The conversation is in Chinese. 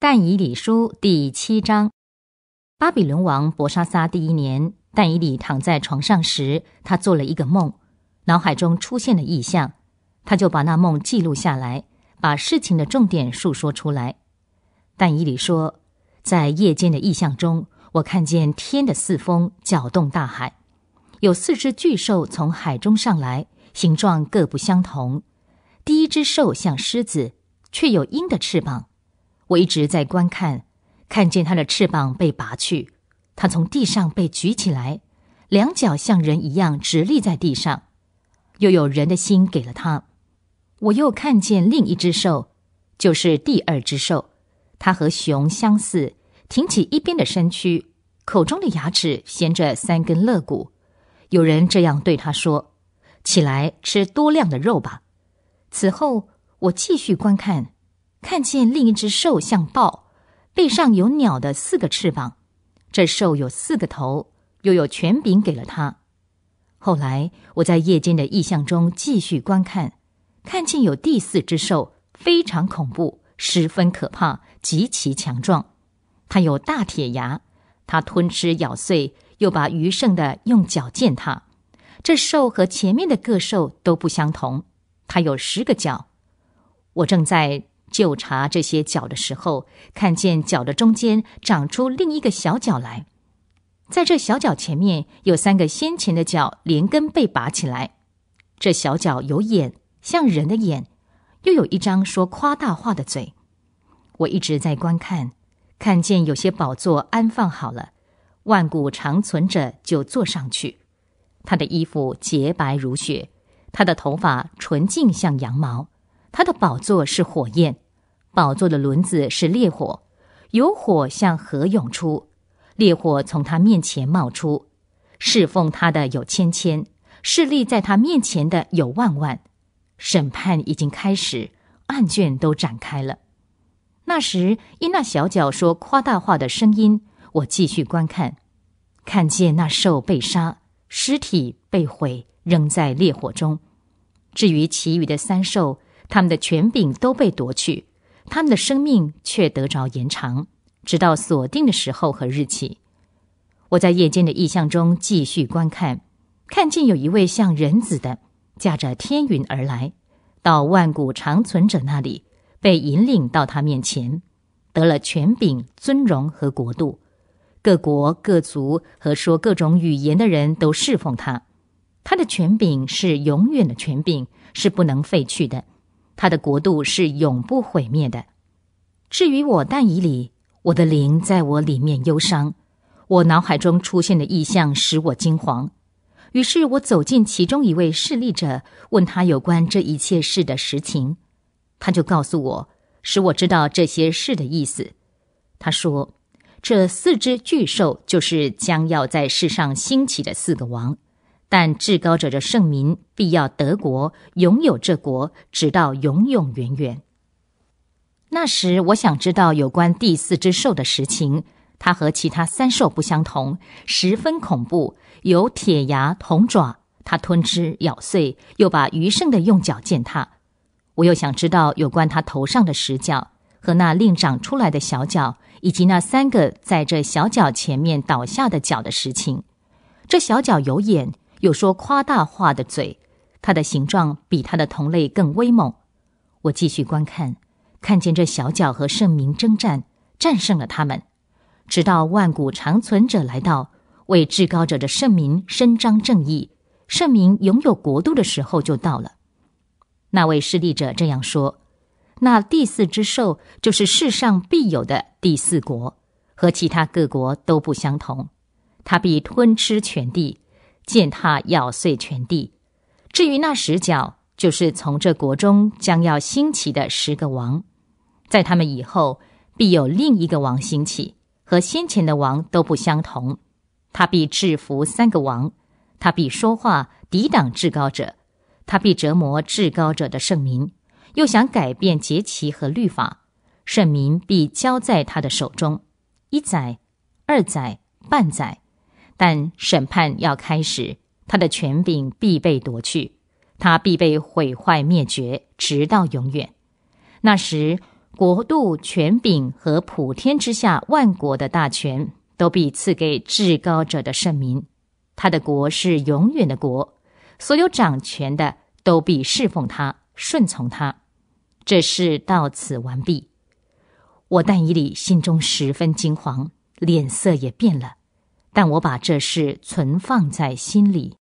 但以理书第七章，巴比伦王伯沙撒第一年，但以理躺在床上时，他做了一个梦，脑海中出现了意象，他就把那梦记录下来，把事情的重点述说出来。但以理说，在夜间的意象中，我看见天的四风搅动大海，有四只巨兽从海中上来，形状各不相同。第一只兽像狮子，却有鹰的翅膀。我一直在观看，看见它的翅膀被拔去，它从地上被举起来，两脚像人一样直立在地上，又有人的心给了它。我又看见另一只兽，就是第二只兽，它和熊相似，挺起一边的身躯，口中的牙齿衔着三根肋骨。有人这样对他说：“起来吃多量的肉吧。”此后，我继续观看。看见另一只兽像豹，背上有鸟的四个翅膀，这兽有四个头，又有权柄给了他。后来我在夜间的意象中继续观看，看见有第四只兽，非常恐怖，十分可怕，极其强壮。它有大铁牙，它吞吃咬碎，又把余剩的用脚践踏。这兽和前面的各兽都不相同，它有十个脚。我正在。就查这些脚的时候，看见脚的中间长出另一个小脚来，在这小脚前面有三个先前的脚连根被拔起来。这小脚有眼，像人的眼，又有一张说夸大话的嘴。我一直在观看，看见有些宝座安放好了，万古长存着，就坐上去。他的衣服洁白如雪，他的头发纯净像羊毛。他的宝座是火焰，宝座的轮子是烈火，有火向何涌出？烈火从他面前冒出，侍奉他的有千千，侍立在他面前的有万万。审判已经开始，案卷都展开了。那时因那小脚说夸大话的声音，我继续观看，看见那兽被杀，尸体被毁，扔在烈火中。至于其余的三兽，他们的权柄都被夺去，他们的生命却得着延长，直到锁定的时候和日期。我在夜间的意象中继续观看，看见有一位像人子的驾着天云而来，到万古长存者那里，被引领到他面前，得了权柄、尊荣和国度。各国、各族和说各种语言的人都侍奉他，他的权柄是永远的权柄，是不能废去的。他的国度是永不毁灭的。至于我，但以理，我的灵在我里面忧伤，我脑海中出现的意象使我惊惶。于是我走进其中一位示例者，问他有关这一切事的实情，他就告诉我，使我知道这些事的意思。他说，这四只巨兽就是将要在世上兴起的四个王。但至高者的圣民必要德国拥有这国，直到永永远远。那时，我想知道有关第四只兽的实情。它和其他三兽不相同，十分恐怖，有铁牙铜爪。它吞吃咬碎，又把余剩的用脚践踏。我又想知道有关它头上的石角和那另长出来的小角，以及那三个在这小角前面倒下的角的实情。这小角有眼。有说夸大话的嘴，它的形状比它的同类更威猛。我继续观看，看见这小角和圣民征战，战胜了他们。直到万古长存者来到，为至高者的圣明伸张正义，圣明拥有国度的时候就到了。那位势力者这样说：“那第四只兽就是世上必有的第四国，和其他各国都不相同，它必吞吃全地。”践踏、咬碎全地。至于那十角，就是从这国中将要兴起的十个王，在他们以后必有另一个王兴起，和先前的王都不相同。他必制服三个王，他必说话抵挡至高者，他必折磨至高者的圣民，又想改变节期和律法。圣民必交在他的手中，一载、二载、半载。但审判要开始，他的权柄必被夺去，他必被毁坏灭绝，直到永远。那时，国度、权柄和普天之下万国的大权都必赐给至高者的圣民。他的国是永远的国，所有掌权的都必侍奉他，顺从他。这事到此完毕。我但以理心中十分惊慌，脸色也变了。但我把这事存放在心里。